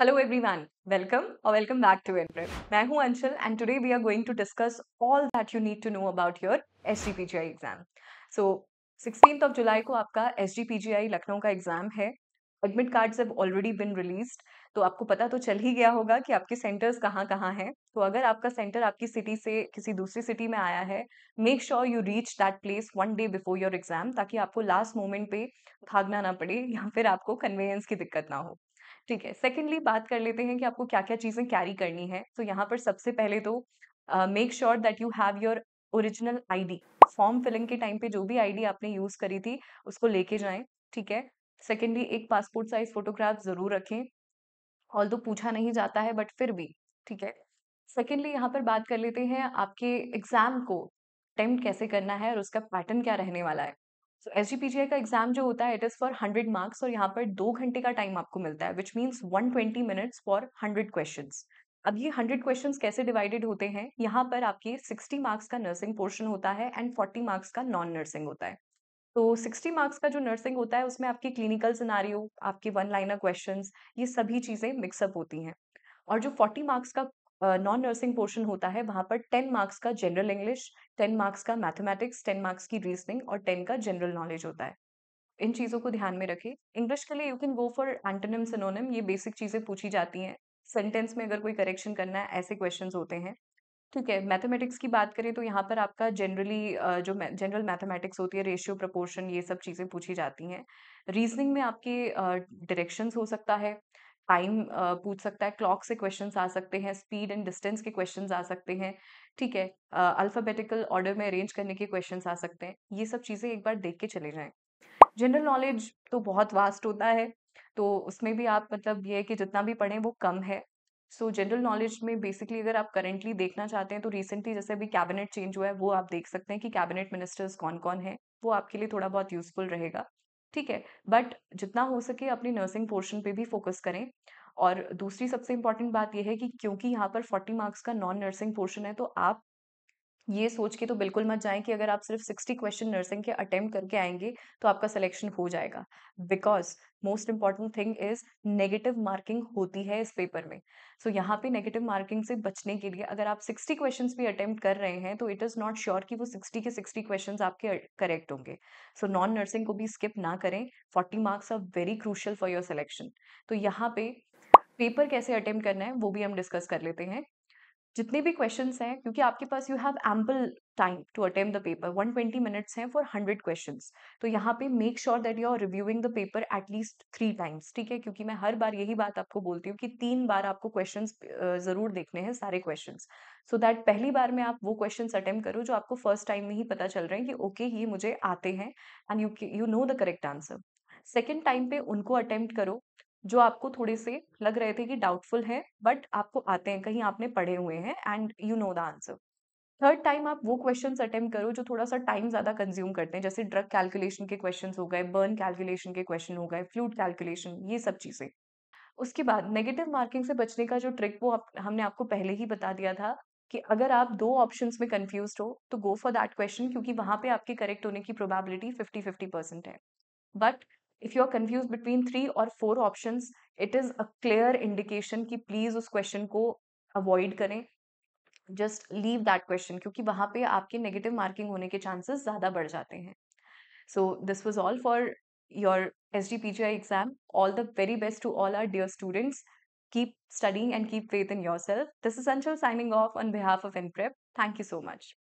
Hello everyone, welcome और welcome back to InPrep. मैं हूं Anshal and today we are going to discuss all that you need to know about your S G P G I exam so sixteen of July को आपका S G P I Lucknow का exam है admit cards have already been released तो आपको पता तो चल ही गया होगा कि आपके सेंटर्स कहाँ कहाँ हैं तो अगर आपका सेंटर आपकी सिटी से किसी दूसरी सिटी में आया है make sure you reach that place one day before your exam ताकि आपको लास्ट मोमेंट पे भागना ना पड़े या फिर आपको कन्वीनियंस की दिक्कत ना हो ठीक है सेकेंडली बात कर लेते हैं कि आपको क्या क्या चीज़ें कैरी करनी है तो यहाँ पर सबसे पहले तो make sure that you have your original ID form filling के टाइम पे जो भी आईडी आपने यूज़ करी थी उसको लेके जाए ठीक है सेकेंडली एक पासपोर्ट साइज फोटोग्राफ ज़रूर रखें ऑल तो पूछा नहीं जाता है बट फिर भी ठीक है सेकेंडली यहाँ पर बात कर लेते हैं आपके एग्ज़ाम को अटेम्प्ट कैसे करना है और उसका पैटर्न क्या रहने वाला है एस जी पी जी आई का एग्जाम जो होता है it is for hundred marks और यहाँ पर दो घंटे का टाइम आपको मिलता है which means one twenty minutes for hundred question अब ये हंड्रेड क्वेश्चन कैसे डिवाइडेड होते हैं यहाँ पर आपके सिक्सटी मार्क्स का नर्सिंग पोर्शन होता है एंड फोर्टी मार्क्स का नॉन नर्सिंग होता है तो सिक्सटी मार्क्स का जो नर्सिंग होता है उसमें आपके क्लिनिकल सिनारियो आपके वन लाइनर क्वेश्चन ये सभी चीज़ें मिक्सअप होती हैं और जो फोर्टी मार्क्स का नॉन नर्सिंग पोर्शन होता है वहाँ पर टेन मार्क्स का जनरल इंग्लिश टेन मार्क्स का मैथमेटिक्स टेन मार्क्स की रीजनिंग और टेन का जनरल नॉलेज होता है इन चीज़ों को ध्यान में रखें इंग्लिश के लिए you can go for antonym synonym ये बेसिक चीज़ें पूछी जाती हैं सेंटेंस में अगर कोई करेक्शन करना है ऐसे क्वेश्चन होते हैं ठीक है मैथमेटिक्स की बात करें तो यहाँ पर आपका जनरली जो जनरल मैथमेटिक्स होती है रेशियो प्रपोर्शन ये सब चीज़ें पूछी जाती हैं रीजनिंग में आपके डायरेक्शंस हो सकता है टाइम पूछ सकता है क्लॉक से क्वेश्चन आ सकते हैं स्पीड एंड डिस्टेंस के क्वेश्चन आ सकते हैं ठीक है अल्फ़ाबेटिकल ऑर्डर में अरेंज करने के क्वेश्चन आ सकते हैं ये सब चीज़ें एक बार देख के चले जाएं जनरल नॉलेज तो बहुत वास्ट होता है तो उसमें भी आप मतलब ये है कि जितना भी पढ़ें वो कम है सो जनरल नॉलेज में बेसिकली अगर आप करेंटली देखना चाहते हैं तो रिसेंटली जैसे अभी कैबिनेट चेंज हुआ है वो आप देख सकते हैं कि कैबिनेट मिनिस्टर्स कौन कौन हैं वो आपके लिए थोड़ा बहुत यूजफुल रहेगा ठीक है बट जितना हो सके अपनी नर्सिंग पोर्शन पे भी फोकस करें और दूसरी सबसे इम्पॉर्टेंट बात यह है कि क्योंकि यहाँ पर 40 मार्क्स का नॉन नर्सिंग पोर्शन है तो आप ये सोच के तो बिल्कुल मत जाएं कि अगर आप सिर्फ सिक्सटी क्वेश्चन नर्सिंग के अटेम्प्ट करके आएंगे तो आपका सिलेक्शन हो जाएगा because most important thing is negative marking होती है इस पेपर में सो so, यहाँ पे नेगेटिव मार्किंग से बचने के लिए अगर आप सिक्सटी क्वेश्चन भी अटेम्प्ट कर रहे हैं तो इट इज़ नॉट श्योर कि वो सिक्सटी के सिक्सटी क्वेश्चन आपके करेक्ट होंगे सो नॉन नर्सिंग को भी स्किप ना करें forty marks are very crucial for your selection तो यहाँ पे पेपर कैसे अटेम्प्ट करना है वो भी हम डिस्कस कर लेते हैं जितने भी क्वेश्चन हैं क्योंकि आपके पास you have ample time to attempt the paper 120 minutes हैं फॉर हंड्रेड क्वेश्चन तो यहाँ पे make sure that you are reviewing the paper at least three times ठीक है क्योंकि मैं हर बार यही बात आपको बोलती हूँ कि तीन बार आपको क्वेश्चन जरूर देखने हैं सारे क्वेश्चन सो दैट पहली बार में आप वो क्वेश्चन अटेम करो जो आपको फर्स्ट टाइम में ही पता चल रहे हैं कि ओके okay, ये मुझे आते हैं and you you know the correct answer second time पे उनको अटेम्प्ट करो जो आपको थोड़े से लग रहे थे कि डाउटफुल है बट आपको आते हैं कहीं आपने पढ़े हुए हैं and you know the answer third time आप वो क्वेश्चंस अटेम्प्ट करो जो थोड़ा सा टाइम ज़्यादा कंज्यूम करते हैं जैसे ड्रग कैलकुलेशन के क्वेश्चंस हो गए बर्न कैलकुलेशन के क्वेश्चन हो गए फ्लूड कैलकुलेशन ये सब चीज़ें उसके बाद नेगेटिव मार्किंग से बचने का जो ट्रिक वो आप, हमने आपको पहले ही बता दिया था कि अगर आप दो ऑप्शन में कन्फ्यूज हो तो गो फॉर दैट क्वेश्चन क्योंकि वहां पे आपके करेक्ट होने की प्रोबेबिलिटी फिफ्टी फिफ्टी परसेंट है but if you are confuse between three और four option it is a clear indication कि प्लीज़ उस क्वेश्चन को अवॉइड करें जस्ट लीव दैट क्वेश्चन क्योंकि वहां पे आपके नेगेटिव मार्किंग होने के चांसेस ज़्यादा बढ़ जाते हैं so this was all for your S D P G I exam all the very best to all our dear students keep and keep faith in your self this is Anshal signing off on behalf of InPrep thank you so much